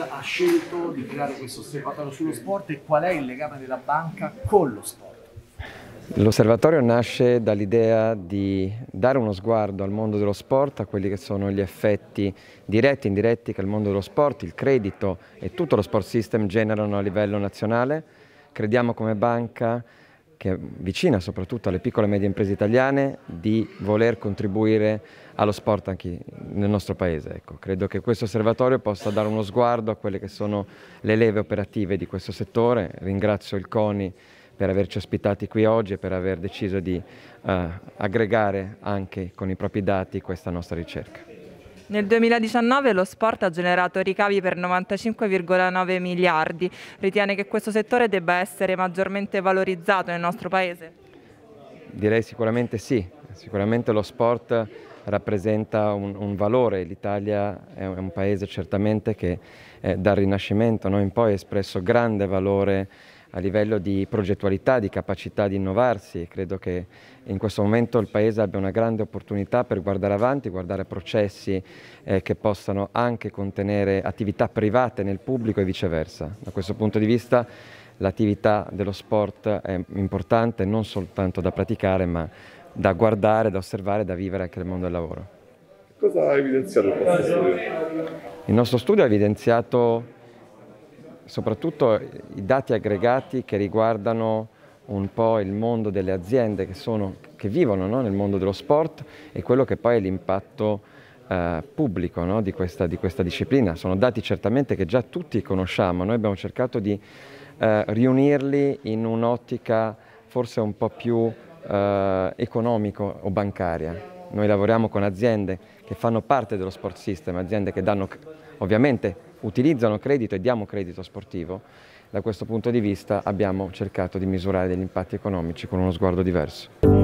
ha scelto di creare questo osservatorio sullo sport e qual è il legame della banca con lo sport? L'osservatorio nasce dall'idea di dare uno sguardo al mondo dello sport, a quelli che sono gli effetti diretti e indiretti che il mondo dello sport, il credito e tutto lo sport system generano a livello nazionale. Crediamo come banca che è vicina soprattutto alle piccole e medie imprese italiane, di voler contribuire allo sport anche nel nostro paese. Ecco, credo che questo osservatorio possa dare uno sguardo a quelle che sono le leve operative di questo settore. Ringrazio il CONI per averci ospitati qui oggi e per aver deciso di eh, aggregare anche con i propri dati questa nostra ricerca. Nel 2019 lo sport ha generato ricavi per 95,9 miliardi. Ritiene che questo settore debba essere maggiormente valorizzato nel nostro Paese? Direi sicuramente sì. Sicuramente lo sport rappresenta un, un valore. L'Italia è un paese certamente che eh, dal Rinascimento no, in poi ha espresso grande valore a livello di progettualità, di capacità di innovarsi. Credo che in questo momento il Paese abbia una grande opportunità per guardare avanti, guardare processi eh, che possano anche contenere attività private nel pubblico e viceversa. Da questo punto di vista l'attività dello sport è importante non soltanto da praticare ma da guardare, da osservare, da vivere anche nel mondo del lavoro. Cosa ha evidenziato il nostro studio? Il nostro studio ha evidenziato soprattutto i dati aggregati che riguardano un po' il mondo delle aziende che, sono, che vivono no? nel mondo dello sport e quello che poi è l'impatto eh, pubblico no? di, questa, di, questa, disciplina. Sono dati certamente che già tutti conosciamo, noi abbiamo cercato di eh, riunirli in un'ottica forse un po' più eh, economico o bancaria. Noi lavoriamo con aziende che fanno parte dello sport system, aziende che danno, ovviamente utilizzano credito e diamo credito sportivo. Da questo punto di vista abbiamo cercato di misurare degli impatti economici con uno sguardo diverso.